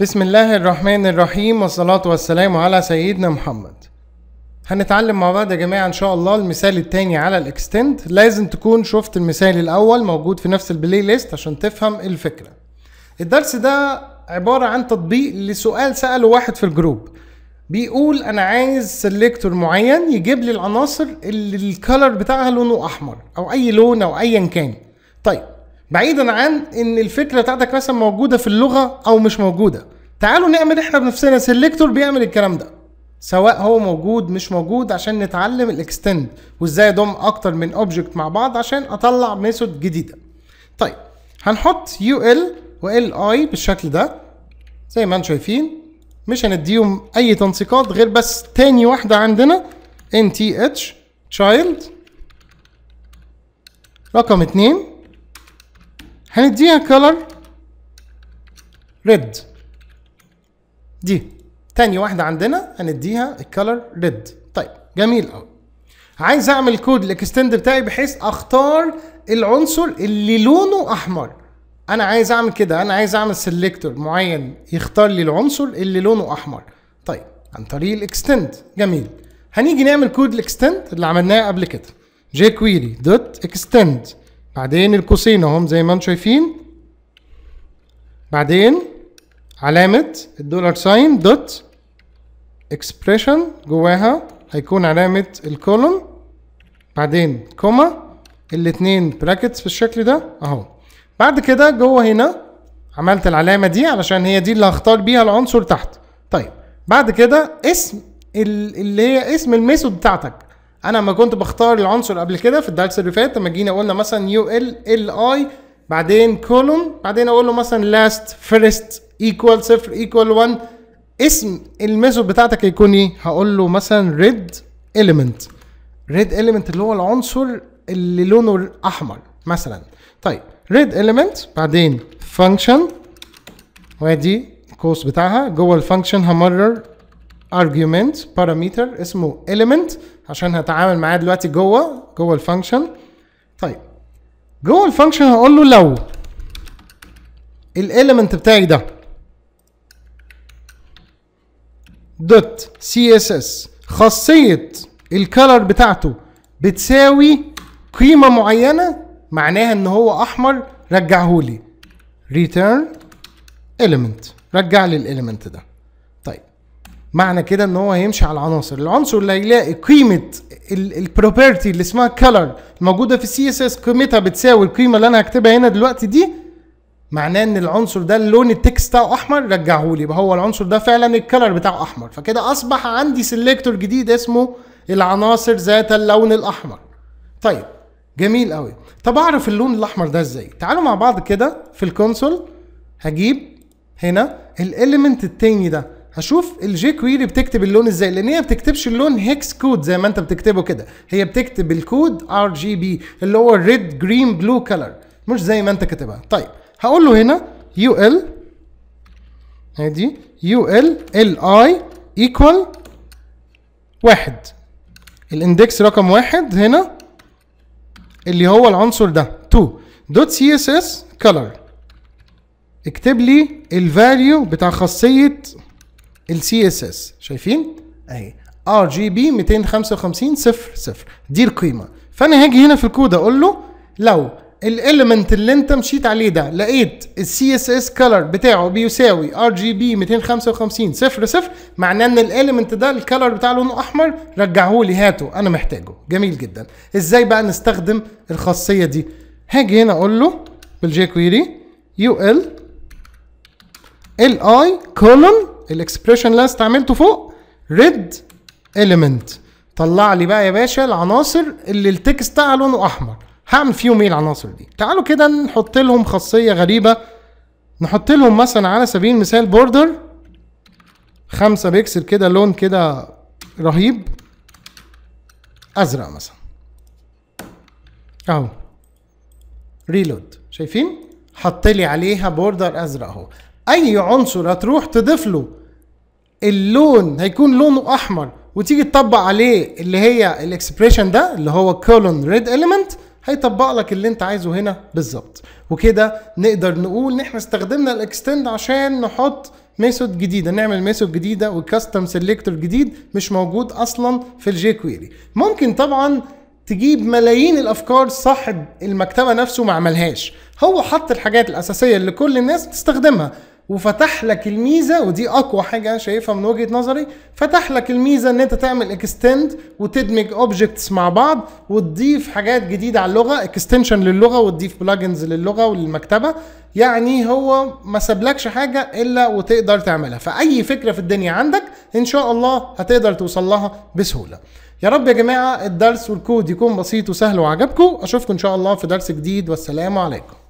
بسم الله الرحمن الرحيم والصلاة والسلام على سيدنا محمد هنتعلم مع بعض يا جماعة ان شاء الله المثال التاني على الاكستنت لازم تكون شفت المثال الاول موجود في نفس البلاي ليست عشان تفهم الفكرة الدرس ده عبارة عن تطبيق لسؤال سأله واحد في الجروب بيقول انا عايز سيلكتور معين يجيب لي العناصر اللي الكالر بتاعها لونه احمر او اي لون او ايا كان طيب بعيدا عن ان الفكره بتاعتك مثلا موجوده في اللغه او مش موجوده تعالوا نعمل احنا بنفسنا سيلكتور بيعمل الكلام ده سواء هو موجود مش موجود عشان نتعلم الاكستند وازاي اضم اكتر من اوبجكت مع بعض عشان اطلع ميثود جديده طيب هنحط يو ال ال اي بالشكل ده زي ما انتم شايفين مش هنديهم اي تنسيقات غير بس تاني واحده عندنا ان تي اتش child رقم اتنين هنديها color red دي تاني واحدة عندنا هنديها الكالر ريد طيب جميل قوي عايز اعمل كود الاكستند بتاعي بحيث اختار العنصر اللي لونه احمر انا عايز اعمل كده انا عايز اعمل سيلكتور معين يختار لي العنصر اللي لونه احمر طيب عن طريق الاكستند جميل هنيجي نعمل كود الاكستند اللي عملناه قبل كده jquery دوت اكستند بعدين القوسين اهم زي ما انتم شايفين بعدين علامة الدولار ساين دوت اكسبريشن جواها هيكون علامة الكولوم بعدين كوما الاتنين براكتس بالشكل ده اهو بعد كده جوه هنا عملت العلامة دي علشان هي دي اللي هختار بيها العنصر تحت طيب بعد كده اسم اللي هي اسم الميثود بتاعتك انا لما كنت بختار العنصر قبل كده في الدرس اللي فات لما جينا قلنا مثلا يو ال ال اي بعدين كولوم بعدين اقول له مثلا لاست فيرست ايكوال صفر ايكوال 1 اسم الميثود بتاعتك هيكون ايه هقول له مثلا ريد element ريد element اللي هو العنصر اللي لونه احمر مثلا طيب ريد element بعدين function وادي الكوست بتاعها جوه الفانكشن همرر argument parameter اسمه element عشان هتعامل معاه دلوقتي جوه جوه الفانكشن طيب جوه الفانكشن هقول له لو الاليمنت بتاعي ده دوت سي اس اس خاصيه الكالر بتاعته بتساوي قيمه معينه معناها ان هو احمر رجعهولي ريتيرن ايليمنت رجع لي الاليمنت ده طيب معنى كده ان هو هيمشي على العناصر العنصر اللي هيلاقي قيمه البروبرتي اللي اسمها كالر الموجوده في السي اس اس قيمتها بتساوي القيمه اللي انا هكتبها هنا دلوقتي دي معناه ان العنصر ده اللون التكست بتاعه احمر رجعه لي يبقى هو العنصر ده فعلا الكلر بتاعه احمر فكده اصبح عندي سيلكتور جديد اسمه العناصر ذات اللون الاحمر طيب جميل قوي طب اعرف اللون الاحمر ده ازاي تعالوا مع بعض كده في الكونسول هجيب هنا الاليمنت التاني ده هشوف الجي كويري بتكتب اللون ازاي لان هي ما بتكتبش اللون هيكس كود زي ما انت بتكتبه كده هي بتكتب الكود ار جي بي اللي هو الريد جرين بلو كلر مش زي ما انت كاتبها طيب هقول له هنا يو ال ادي يو ال ال اي ايكوال واحد الاندكس رقم واحد هنا اللي هو العنصر ده 2 دوت سي اس اس كلر اكتب لي الفاليو بتاع خاصيه السي اس اس شايفين اهي ار جي بي 255 0 0 دي القيمه فانا هاجي هنا في الكود اقول له لو الاليمنت اللي انت مشيت عليه ده لقيت السي اس اس كلر بتاعه بيساوي ار جي بي 255 صفر صفر معناه ان الاليمنت ده الكلر بتاعه لونه احمر رجعه لي هاته انا محتاجه جميل جدا ازاي بقى نستخدم الخاصيه دي هاجي هنا اقول له كويري يو ال ال اي كولون الاكسبريشن اللي انا استعملته فوق ريد اليمنت طلع لي بقى يا باشا العناصر اللي التكست بتاعها لونه احمر هعمل فيهم ايه العناصر دي تعالوا كده نحط لهم خاصيه غريبه نحط لهم مثلا على سبيل المثال بوردر خمسة بيكسل كده لون كده رهيب ازرق مثلا اهو ريلود شايفين حط لي عليها بوردر ازرق اهو اي عنصر هتروح تضيف له اللون هيكون لونه احمر وتيجي تطبق عليه اللي هي الاكسبريشن ده اللي هو كولون ريد اليمنت هيطبق لك اللي انت عايزه هنا بالظبط وكده نقدر نقول ان احنا استخدمنا الاكستند عشان نحط ميثود جديده نعمل ميثود جديده وكاستم سيلكتور جديد مش موجود اصلا في الجي كويري ممكن طبعا تجيب ملايين الافكار صاحب المكتبه نفسه ما عملهاش هو حط الحاجات الاساسيه اللي كل الناس بتستخدمها وفتح لك الميزه ودي اقوى حاجه انا شايفها من وجهه نظري فتح لك الميزه ان انت تعمل اكستند وتدمج اوبجكتس مع بعض وتضيف حاجات جديده على اللغه اكستنشن للغه وتضيف بلجنز للغه وللمكتبه يعني هو ما سابلكش حاجه الا وتقدر تعملها فاي فكره في الدنيا عندك ان شاء الله هتقدر توصل لها بسهوله يا رب يا جماعه الدرس والكود يكون بسيط وسهل وعجبكم اشوفكم ان شاء الله في درس جديد والسلام عليكم